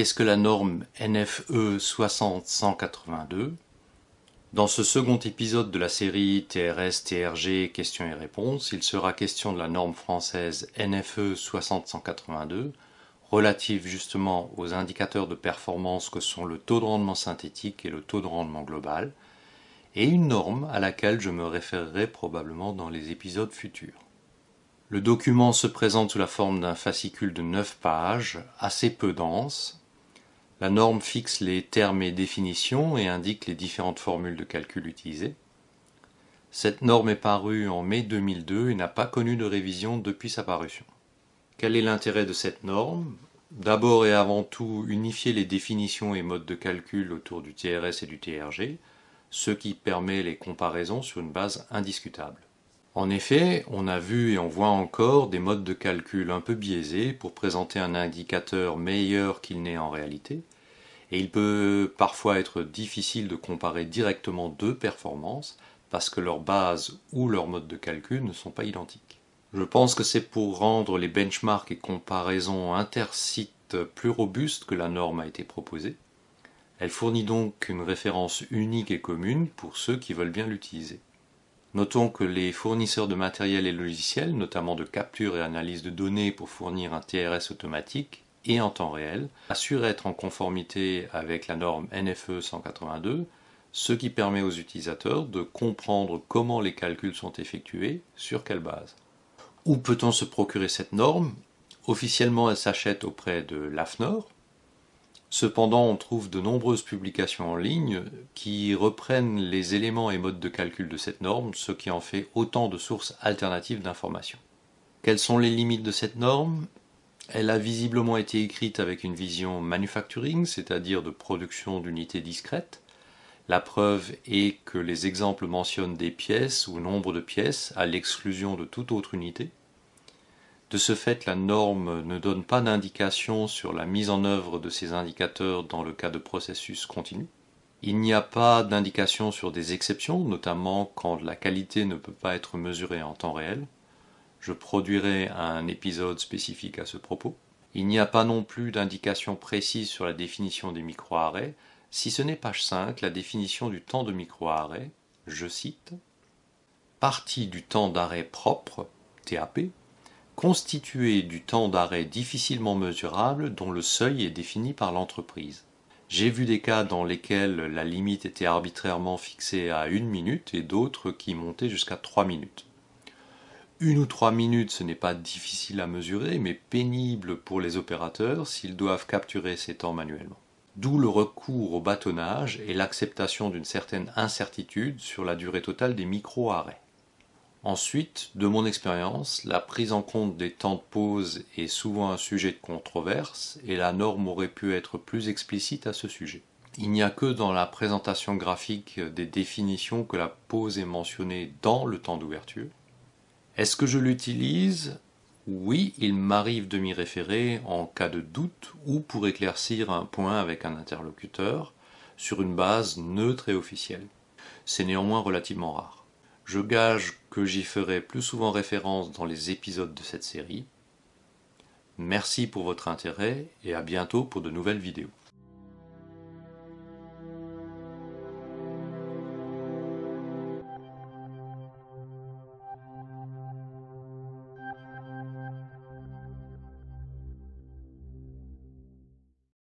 qu'est-ce que la norme NFE 60182. Dans ce second épisode de la série TRS-TRG questions et réponses, il sera question de la norme française NFE 60182 relative justement aux indicateurs de performance que sont le taux de rendement synthétique et le taux de rendement global, et une norme à laquelle je me référerai probablement dans les épisodes futurs. Le document se présente sous la forme d'un fascicule de 9 pages, assez peu dense, la norme fixe les termes et définitions et indique les différentes formules de calcul utilisées. Cette norme est parue en mai 2002 et n'a pas connu de révision depuis sa parution. Quel est l'intérêt de cette norme D'abord et avant tout, unifier les définitions et modes de calcul autour du TRS et du TRG, ce qui permet les comparaisons sur une base indiscutable. En effet, on a vu et on voit encore des modes de calcul un peu biaisés pour présenter un indicateur meilleur qu'il n'est en réalité, et il peut parfois être difficile de comparer directement deux performances parce que leur base ou leur mode de calcul ne sont pas identiques. Je pense que c'est pour rendre les benchmarks et comparaisons intersites plus robustes que la norme a été proposée. Elle fournit donc une référence unique et commune pour ceux qui veulent bien l'utiliser. Notons que les fournisseurs de matériel et logiciels, notamment de capture et analyse de données pour fournir un TRS automatique et en temps réel, assurent être en conformité avec la norme NFE 182, ce qui permet aux utilisateurs de comprendre comment les calculs sont effectués, sur quelle base. Où peut-on se procurer cette norme Officiellement, elle s'achète auprès de l'AFNOR, Cependant, on trouve de nombreuses publications en ligne qui reprennent les éléments et modes de calcul de cette norme, ce qui en fait autant de sources alternatives d'informations. Quelles sont les limites de cette norme Elle a visiblement été écrite avec une vision manufacturing, c'est-à-dire de production d'unités discrètes. La preuve est que les exemples mentionnent des pièces ou nombre de pièces à l'exclusion de toute autre unité. De ce fait, la norme ne donne pas d'indication sur la mise en œuvre de ces indicateurs dans le cas de processus continu. Il n'y a pas d'indication sur des exceptions, notamment quand la qualité ne peut pas être mesurée en temps réel. Je produirai un épisode spécifique à ce propos. Il n'y a pas non plus d'indication précise sur la définition des micro si ce n'est page 5, la définition du temps de micro je cite, partie du temps d'arrêt propre, TAP, constitué du temps d'arrêt difficilement mesurable dont le seuil est défini par l'entreprise. J'ai vu des cas dans lesquels la limite était arbitrairement fixée à une minute et d'autres qui montaient jusqu'à trois minutes. Une ou trois minutes, ce n'est pas difficile à mesurer, mais pénible pour les opérateurs s'ils doivent capturer ces temps manuellement. D'où le recours au bâtonnage et l'acceptation d'une certaine incertitude sur la durée totale des micro-arrêts. Ensuite, de mon expérience, la prise en compte des temps de pause est souvent un sujet de controverse et la norme aurait pu être plus explicite à ce sujet. Il n'y a que dans la présentation graphique des définitions que la pause est mentionnée dans le temps d'ouverture. Est-ce que je l'utilise Oui, il m'arrive de m'y référer en cas de doute ou pour éclaircir un point avec un interlocuteur sur une base neutre et officielle. C'est néanmoins relativement rare. Je gage que j'y ferai plus souvent référence dans les épisodes de cette série. Merci pour votre intérêt et à bientôt pour de nouvelles vidéos.